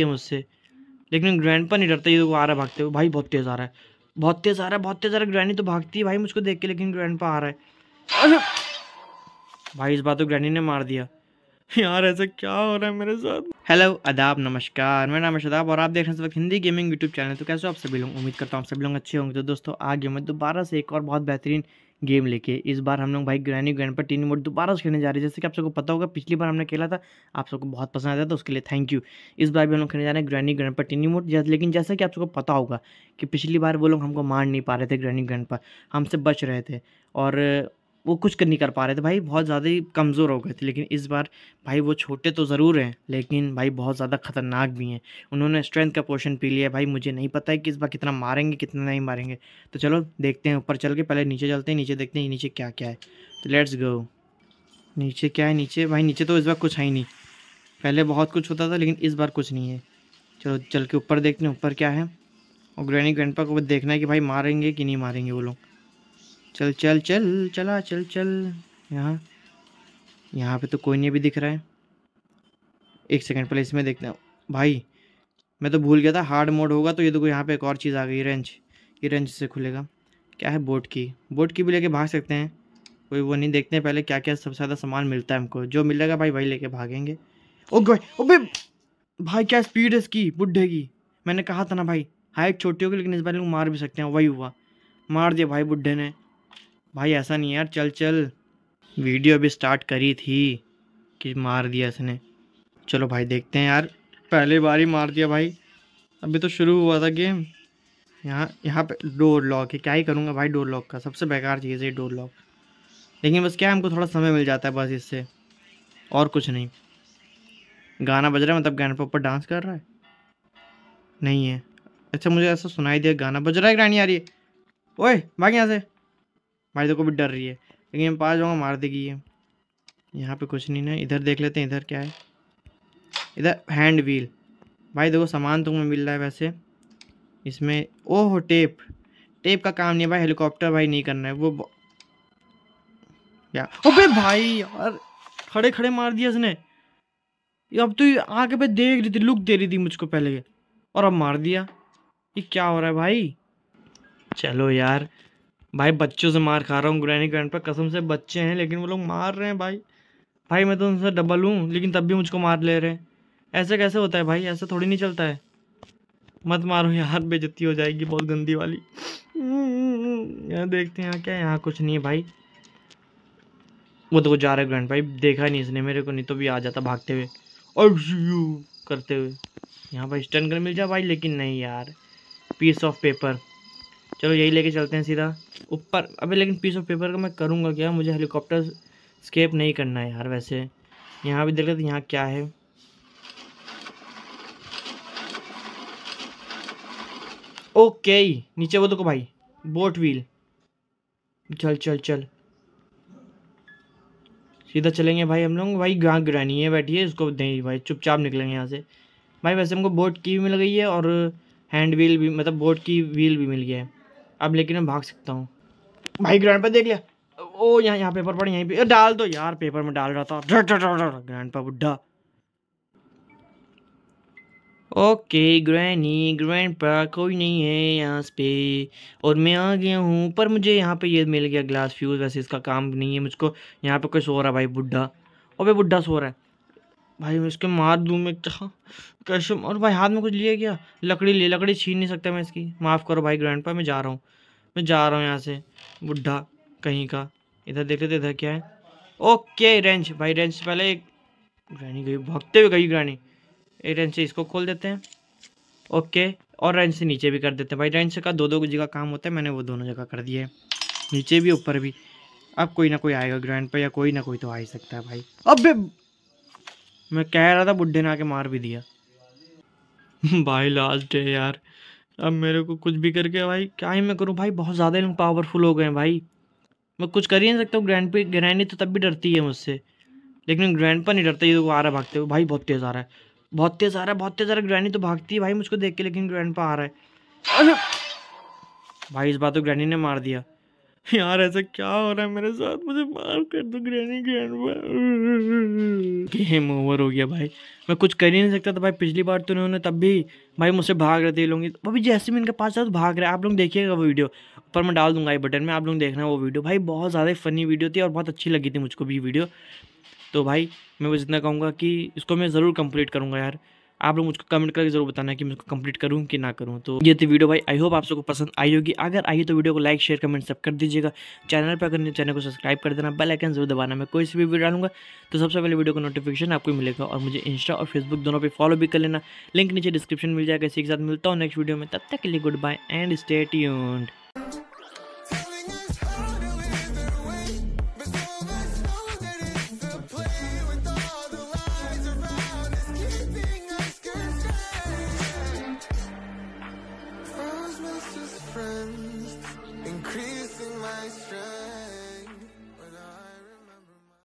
है मुझसे लेकिन ग्रैंड पर नहीं डरता ये देखो आ रहा है भागते हुए भाई बहुत तेज़ आ रहा है बहुत तेज़ आ रहा है बहुत तेज़ आ रहा है ग्रैंडी तो भागती है भाई मुझको देख के लेकिन ग्रैंड पर आ रहा है भाई इस बात को ग्रैंडी ने मार दिया यार ऐसा क्या हो रहा है मेरे साथ हेलो अदाब नमस्कार मेरा नाम है शदाब और आप देख रहे हैं वक्त हिंदी गेमिंग यूट्यूब चैनल तो कैसे हो आप सभी लोग उम्मीद करता हूँ आप सभी लोग अच्छे होंगे तो दोस्तों आगे मैं दोबारा से एक और बहुत बेहतरीन गेम लेके इस बार हम लोग भाई ग्रैनी ग्रैंड पर टीन मोड दोबारा से खेलने जा रहे हैं जैसे कि आप सबको पता होगा पिछली बार हमने खेला था आप सबको बहुत पसंद आया था तो उसके लिए थैंक यू इस बार भी हम लोग खेलने जा रहे हैं ग्रैनी ग्रैंड पर टीनी मोड लेकिन जैसा कि आप सबको पता होगा कि पिछली बार वो लोग हमको मार नहीं पा रहे थे ग्रैनी ग्रैंड पर हमसे बच रहे थे और वो कुछ कर नहीं कर पा रहे थे भाई बहुत ज़्यादा ही कमज़ोर हो गए थे लेकिन इस बार भाई वो छोटे तो ज़रूर हैं लेकिन भाई बहुत ज़्यादा ख़तरनाक भी हैं उन्होंने स्ट्रेंथ का पोर्शन पी लिया भाई मुझे नहीं पता है कि इस बार कितना मारेंगे कितना नहीं मारेंगे तो चलो देखते हैं ऊपर चल के पहले नीचे चलते हैं नीचे देखते हैं नीचे क्या क्या है तो लेट्स गो नीचे क्या है नीचे भाई नीचे तो इस बार कुछ है ही नहीं पहले बहुत कुछ होता था लेकिन इस बार कुछ नहीं है चलो चल के ऊपर देखते हैं ऊपर क्या है और ग्रैनी ग्रैंडपा को देखना है कि भाई मारेंगे कि नहीं मारेंगे वो लोग चल चल चल चला चल चल यहाँ यहाँ पे तो कोई नहीं भी दिख रहा है एक सेकंड पहले इसमें देखते हैं भाई मैं तो भूल गया था हार्ड मोड होगा तो ये देखो यहाँ पे एक और चीज़ आ गई रेंज ये रेंज से खुलेगा क्या है बोट की बोट की भी लेके भाग सकते हैं कोई वो नहीं देखते हैं पहले क्या क्या सबसे ज़्यादा सामान मिलता है हमको जो मिलेगा भाई भाई लेके भागेंगे ओ गए ओके भाई क्या स्पीड है इसकी बुढ़े की मैंने कहा था ना भाई हाइट छोटी होगी लेकिन इस बार लोग मार भी सकते हैं वही हुआ मार दिया भाई बुढ़े ने भाई ऐसा नहीं यार चल चल वीडियो अभी स्टार्ट करी थी कि मार दिया इसने चलो भाई देखते हैं यार पहली बार ही मार दिया भाई अभी तो शुरू हुआ था गेम यहाँ यहाँ पे डोर लॉक है क्या ही करूँगा भाई डोर लॉक का सबसे बेकार चीज़ है डोर लॉक लेकिन बस क्या हमको थोड़ा समय मिल जाता है बस इससे और कुछ नहीं गाना बज रहा है मतलब ग्रैंड पर डांस कर रहा है नहीं है अच्छा मुझे ऐसा सुनाई दिया गाना बज रहा है ग्रैंड यार ये ओए भाग यहाँ से भाई तो देखो भी डर रही है लेकिन मैं पास जाऊँगा मार देगी ये यहाँ पे कुछ नहीं ना इधर देख लेते हैं इधर क्या है इधर हैंड व्हील भाई देखो सामान तुम्हें तो मिल रहा है वैसे इसमें ओह टेप टेप का काम नहीं है भाई हेलीकॉप्टर भाई नहीं करना है वो क्या ओबे भाई यार खड़े खड़े मार दिया इसने अब तो आगे पे देख रही थी लुक दे रही थी मुझको पहले और अब मार दिया ये क्या हो रहा है भाई चलो यार भाई बच्चों से मार खा रहा हूँ ग्रैनी ग्रैंड पर कसम से बच्चे हैं लेकिन वो लोग मार रहे हैं भाई भाई मैं तो उनसे डबल हूँ लेकिन तब भी मुझको मार ले रहे हैं ऐसे कैसे होता है भाई ऐसा थोड़ी नहीं चलता है मत मारो यार बेजती हो जाएगी बहुत गंदी वाली यहाँ देखते हैं क्या यहाँ कुछ नहीं है भाई वो तो जा रहा है ग्रैंड भाई देखा नहीं इसने मेरे को नहीं तो भी आ जाता भागते हुए और करते हुए यहाँ भाई स्टन कर मिल जाए भाई लेकिन नहीं यार पीस ऑफ पेपर चलो यही लेके चलते हैं सीधा ऊपर अबे लेकिन पीस ऑफ पेपर का मैं करूँगा क्या मुझे हेलीकॉप्टर स्केप नहीं करना है यार वैसे यहाँ भी देख लेते यहाँ क्या है ओके नीचे वो देखो भाई बोट व्हील चल चल चल सीधा चलेंगे भाई हम लोग भाई गाँव गिरानी है बैठिए इसको दें भाई चुपचाप निकलेंगे यहाँ से भाई वैसे हमको बोट की भी मिल गई है और हैंड व्हील भी मतलब बोट की व्हील भी मिल गया है अब लेकिन मैं भाग सकता हूँ भाई ग्राउंड पर देख लिया ओ यहाँ यहाँ पेपर पड़े यहीं पे डाल दो यार पेपर में डाल रहा था ग्रैंड पर बुढ़ा ओके ग्रैनी ग्रैंड पर कोई नहीं है यहाँ पे और मैं आ गया हूँ पर मुझे यहाँ पे ये मिल गया ग्लास फ्यूज़ वैसे इसका काम नहीं है मुझको यहाँ पे कोई सो रहा भाई बुढ़ा और भाई बुढ़ा सो रहा है भाई मैं इसके मार दूँ मैं क्या कैसे और भाई हाथ में कुछ लिया गया लकड़ी ले लकड़ी छीन नहीं सकता मैं इसकी माफ़ करो भाई ग्रैंड मैं जा रहा हूँ मैं जा रहा हूँ यहाँ से बुढ़ा कहीं का इधर देख लेते तो इधर क्या है ओके रेंज भाई रेंज से पहले एक ग्रैनी गई भगते हुए गई ग्रैनी एक रेंज से इसको खोल देते हैं ओके और रेंज से नीचे भी कर देते हैं भाई रेंज से का दो दो जगह काम होता है मैंने वो दोनों जगह कर दिए नीचे भी ऊपर भी अब कोई ना कोई आएगा ग्रैंड पर या कोई ना कोई तो आ ही सकता है भाई अब मैं कह रहा था बुढ़े ने आके मार भी दिया भाई लास्ट डे यार अब मेरे को कुछ भी करके भाई क्या ही मैं करूँ भाई बहुत ज़्यादा इन पावरफुल हो गए हैं भाई मैं कुछ कर ही नहीं सकता हूँ ग्रैंड पे ग्रैंडी तो तब भी डरती है मुझसे लेकिन ग्रैंड पर नहीं डरता ये तो आ रहा है भागते हुए भाई बहुत तेज़ आ रहा है बहुत तेज़ आ रहा है बहुत तेज़ आ रहा है ग्रैंडी तो भागती है भाई मुझको देख के लेकिन ग्रैंड पर आ रहा है भाई इस बात तो ग्रैंडी ने मार दिया यार ऐसा क्या हो रहा है मेरे साथ मुझे माफ कर दो ग्रैनी गेम ओवर हो गया भाई मैं कुछ कर ही नहीं सकता था भाई पिछली बार तो उन्होंने तब भी भाई मुझसे भाग रहे थे लोग अभी जैसे इनके पास तो भाग रहे आप लोग देखिएगा वो वीडियो पर मैं डाल दूंगा आई बटन में आप लोग देखना वो वीडियो भाई बहुत ज़्यादा फनी वीडियो थी और बहुत अच्छी लगी थी मुझको भी वीडियो तो भाई मैं बस इतना कहूँगा कि इसको मैं ज़रूर कंप्लीट करूँगा यार आप लोग मुझको कमेंट करके जरूर बताना कि मैं उसको कंप्लीट करूँ कि ना करूँ तो ये थी वीडियो भाई आई होप आप सबको पसंद आई होगी अगर आई तो वीडियो को लाइक शेयर कमेंट सब कर दीजिएगा चैनल पर अगर नहीं चैनल को सब्सक्राइब कर देना बेल आइकन जरूर दबाना मैं कोई सी भी वीडियो डालूंगा तो सबसे पहले वीडियो को नोटिफिकेशन आपको मिलेगा और मुझे इंस्टा और फेसबुक दोनों पर फॉलो भी कर लेना लिंक नीचे डिस्क्रिप्शन मिल जाएगा इसी के साथ मिलता हूँ नेक्स्ट वीडियो में तब तक के लिए good bye and stay tuned